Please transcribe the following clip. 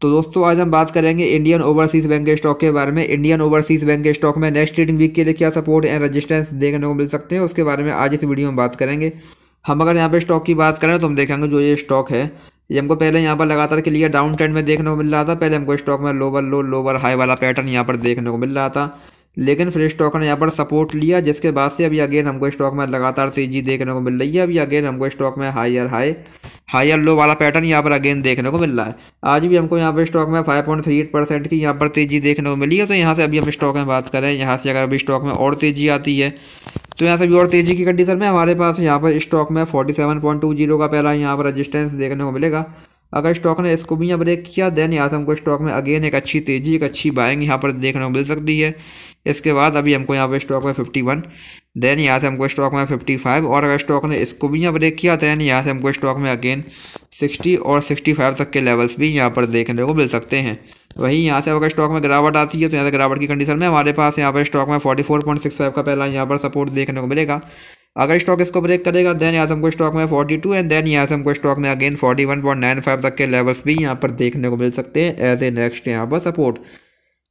तो दोस्तों आज हम बात करेंगे इंडियन ओवरसीज बैंक के स्टॉक के बारे में इंडियन ओवरसीज बैंक के स्टॉक में नेक्स्ट ट्रेडिंग वीक के लिए क्या सपोर्ट एंड रेजिस्टेंस देखने को मिल सकते हैं उसके बारे में आज इस वीडियो में बात करेंगे हम अगर यहाँ पे स्टॉक की बात करें तो हम देखेंगे जो ये स्टॉक है ये हमको पहले यहाँ पर लगातार के लिए डाउन ट्रेंड में देखने को मिल रहा था पहले हमको स्टॉक में लोवर लो लोवर हाई वाला पैटर्न यहाँ पर देखने को मिल रहा था लेकिन फिर स्टॉक ने यहाँ पर सपोर्ट लिया जिसके बाद से अभी अगेन हमको स्टॉक में लगातार तेजी देखने को मिल रही है अभी अगेन हमको स्टॉक में हाई हायर हाई हाई और लो वाला पैटर्न यहाँ पर अगेन देखने को मिल रहा है आज भी हमको यहाँ पर स्टॉक में five point three eight percent की यहाँ पर तेज़ी देखने को मिली है तो यहाँ से अभी हम स्टॉक में बात करें यहाँ से अगर अभी स्टॉक में और तेज़ी आती है तो यहाँ से भी और तेज़ी की कंडीशन में हमारे पास यहाँ पर स्टॉक में forty seven point two zero का पहला यहाँ पर रजिस्टेंस देखने को मिलेगा अगर स्टॉक ने इसको भी यहाँ ब्रेक किया देन यहाँ से हमको स्टॉक में अगेन एक अच्छी तेज़ी एक अच्छी बाइंग यहाँ पर देखने को मिल सकती है इसके बाद अभी हमको यहाँ पर स्टॉक में फिफ्टी वन देन यहाँ से हमको स्टॉक में 55 और अगर स्टॉक ने इसको भी यहाँ ब्रेक किया देन यहाँ से हमको स्टॉक में अगेन 60 और 65 तक के लेवल्स भी यहाँ पर देखने को मिल सकते हैं वहीं यहाँ से अगर स्टॉक में गिरावट आती है तो यहाँ से गिरावट की कंडीशन में हमारे पास यहाँ पर स्टॉक में फोर्टी का पहला यहाँ पर सपोर्ट देखने को मिलेगा अगर स्टॉक इसको ब्रेक करेगा देन यहाँ से हमको स्टॉक में फोर्टी एंड देन यहाँ से हमको स्टॉक में अगेन फोर्टी तक के लेवल्स भी यहाँ पर देखने को मिल सकते हैं एज ए नेक्स्ट यहाँ पर सपोर्ट